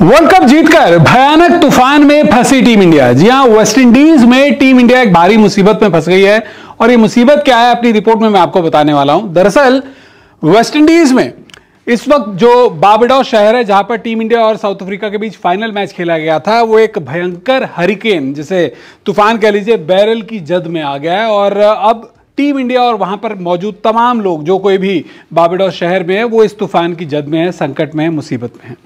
world cup जीतकर भयानक तूफान में फंसी टीम इंडिया जी हाँ वेस्ट इंडीज में टीम इंडिया एक भारी मुसीबत में फंस गई है और ये मुसीबत क्या है अपनी रिपोर्ट में मैं आपको बताने वाला हूं दरअसल वेस्ट इंडीज में इस वक्त जो बाबडॉ शहर है जहां पर टीम इंडिया और साउथ अफ्रीका के बीच फाइनल मैच खेला गया था वो एक भयंकर हरिकेन जिसे तूफान कह लीजिए बैरल की जद में आ गया है और अब टीम इंडिया और वहां पर मौजूद तमाम लोग जो कोई भी बाबडॉ शहर में है वो इस तूफान की जद में है संकट में है मुसीबत में है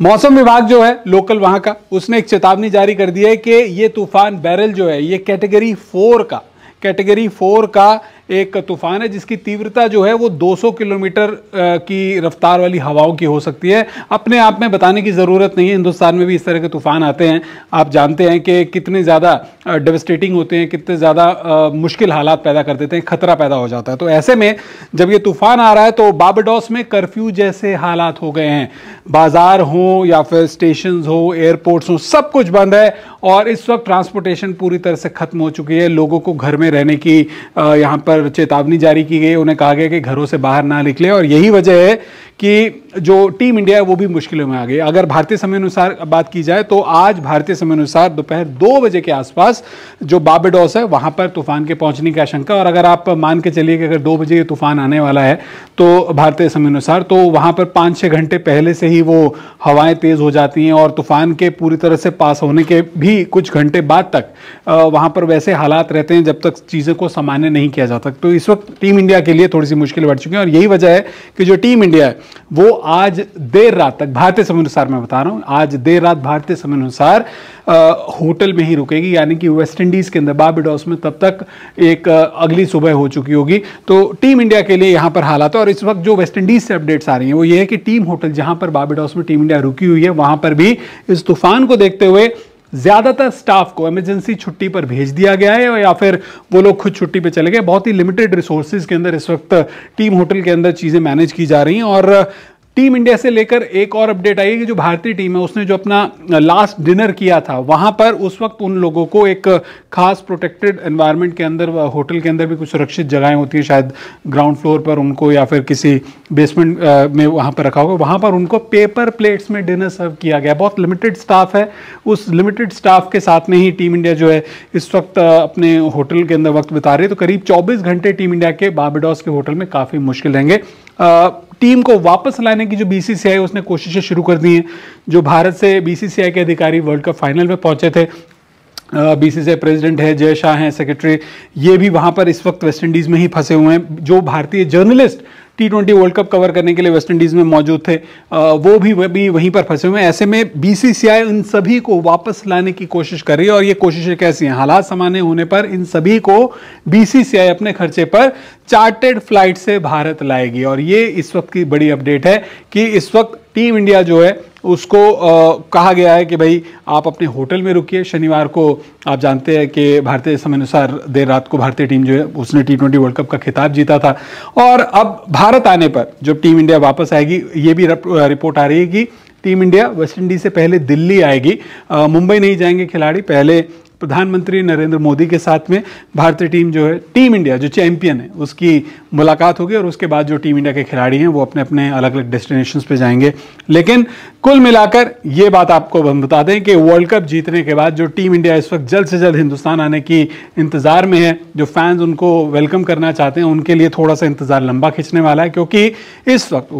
मौसम विभाग जो है लोकल वहां का उसने एक चेतावनी जारी कर दी है कि ये तूफान बैरल जो है ये कैटेगरी फोर का कैटेगरी फोर का एक तूफान है जिसकी तीव्रता जो है वो 200 किलोमीटर की रफ्तार वाली हवाओं की हो सकती है अपने आप में बताने की ज़रूरत नहीं है हिंदुस्तान में भी इस तरह के तूफान आते हैं आप जानते हैं कि कितने ज़्यादा डेवस्टेटिंग होते हैं कितने ज़्यादा मुश्किल हालात पैदा कर देते हैं खतरा पैदा हो जाता है तो ऐसे में जब ये तूफान आ रहा है तो बाबडॉस में कर्फ्यू जैसे हालात हो गए हैं बाजार हों या फिर स्टेशन हो एयरपोर्ट्स हों सब कुछ बंद है और इस वक्त ट्रांसपोर्टेशन पूरी तरह से खत्म हो चुकी है लोगों को घर में रहने की यहाँ पर चेतावनी जारी की गई उन्हें कहा गया कि घरों से बाहर ना निकले और यही वजह है कि जो टीम इंडिया है वो भी मुश्किलों में आ गई अगर भारतीय समय अनुसार बात की जाए तो आज भारतीय समय अनुसार दोपहर दो बजे के आसपास जो बाबेडॉस है वहां पर तूफान के पहुंचने की आशंका और अगर आप मान के चलिए कि अगर दो बजे ये तूफान आने वाला है तो भारतीय समय अनुसार तो वहां पर पाँच छः घंटे पहले से ही वो हवाएं तेज़ हो जाती हैं और तूफान के पूरी तरह से पास होने के भी कुछ घंटे बाद तक वहाँ पर वैसे हालात रहते हैं जब तक चीज़ों को सामान्य नहीं किया जाता रहा था तो इस वक्त टीम इंडिया के लिए थोड़ी सी मुश्किल बढ़ चुकी है और यही वजह है कि जो टीम इंडिया है वो आज देर रात तक भारतीय समय अनुसार मैं बता रहा हूँ आज देर रात भारतीय समय अनुसार होटल में ही रुकेगी यानी कि वेस्ट इंडीज़ के अंदर बाबिडॉस में तब तक एक अगली सुबह हो चुकी होगी तो टीम इंडिया के लिए यहाँ पर हालात है और इस वक्त जो वेस्ट इंडीज़ से अपडेट्स आ रही हैं वो ये है कि टीम होटल जहाँ पर बाबिडॉस में टीम इंडिया रुकी हुई है वहाँ पर भी इस तूफान को देखते हुए ज़्यादातर स्टाफ को इमरजेंसी छुट्टी पर भेज दिया गया है या फिर वो लोग खुद छुट्टी पे चले गए बहुत ही लिमिटेड रिसोर्सेज के अंदर इस वक्त टीम होटल के अंदर चीज़ें मैनेज की जा रही हैं और टीम इंडिया से लेकर एक और अपडेट आई है कि जो भारतीय टीम है उसने जो अपना लास्ट डिनर किया था वहां पर उस वक्त उन लोगों को एक खास प्रोटेक्टेड एनवायरनमेंट के अंदर होटल के अंदर भी कुछ सुरक्षित जगहें होती हैं शायद ग्राउंड फ्लोर पर उनको या फिर किसी बेसमेंट में वहां पर रखा होगा वहां पर उनको पेपर प्लेट्स में डिनर सर्व किया गया बहुत लिमिटेड स्टाफ है उस लिमिटेड स्टाफ के साथ में ही टीम इंडिया जो है इस वक्त अपने होटल के अंदर वक्त बिता रही है तो करीब चौबीस घंटे टीम इंडिया के बाबेडॉस के होटल में काफ़ी मुश्किल रहेंगे टीम को वापस लाने की जो बीसीसीआई उसने कोशिशें शुरू कर दी हैं जो भारत से बीसीसीआई के अधिकारी वर्ल्ड कप फाइनल में पहुंचे थे बीसीसीआई प्रेसिडेंट है जय शाह हैं सेक्रेटरी ये भी वहाँ पर इस वक्त वेस्ट इंडीज़ में ही फंसे हुए हैं जो भारतीय journalist T twenty World Cup cover करने के लिए वेस्ट इंडीज़ में मौजूद थे वो भी अभी वहीं पर फंसे हुए हैं ऐसे में बीसीसीआई इन सभी को वापस लाने की कोशिश कर रही है और ये कोशिशें कैसी हैं हालात सामान्य होने पर इन सभी को बीसीसीआई अपने खर्चे पर चार्टेड फ्लाइट से भारत लाएगी और ये इस वक्त की बड़ी अपडेट है कि इस वक्त टीम इंडिया जो है उसको आ, कहा गया है कि भाई आप अपने होटल में रुकिए शनिवार को आप जानते हैं कि भारतीय समय अनुसार देर रात को भारतीय टीम जो है उसने टी ट्वेंटी वर्ल्ड कप का खिताब जीता था और अब भारत आने पर जब टीम इंडिया वापस आएगी ये भी रिपोर्ट आ रही है कि टीम इंडिया वेस्ट इंडीज़ से पहले दिल्ली आएगी मुंबई नहीं जाएंगे खिलाड़ी पहले प्रधानमंत्री नरेंद्र मोदी के साथ में भारतीय टीम जो है टीम इंडिया जो चैंपियन है उसकी मुलाकात होगी और उसके बाद जो टीम इंडिया के खिलाड़ी हैं वो अपने अपने अलग अलग डेस्टिनेशन पर जाएंगे लेकिन कुल मिलाकर ये बात आपको हम बता दें कि वर्ल्ड कप जीतने के बाद जो टीम इंडिया इस वक्त जल्द से जल्द हिंदुस्तान आने की इंतज़ार में है जो फैंस उनको वेलकम करना चाहते हैं उनके लिए थोड़ा सा इंतज़ार लंबा खींचने वाला है क्योंकि इस वक्त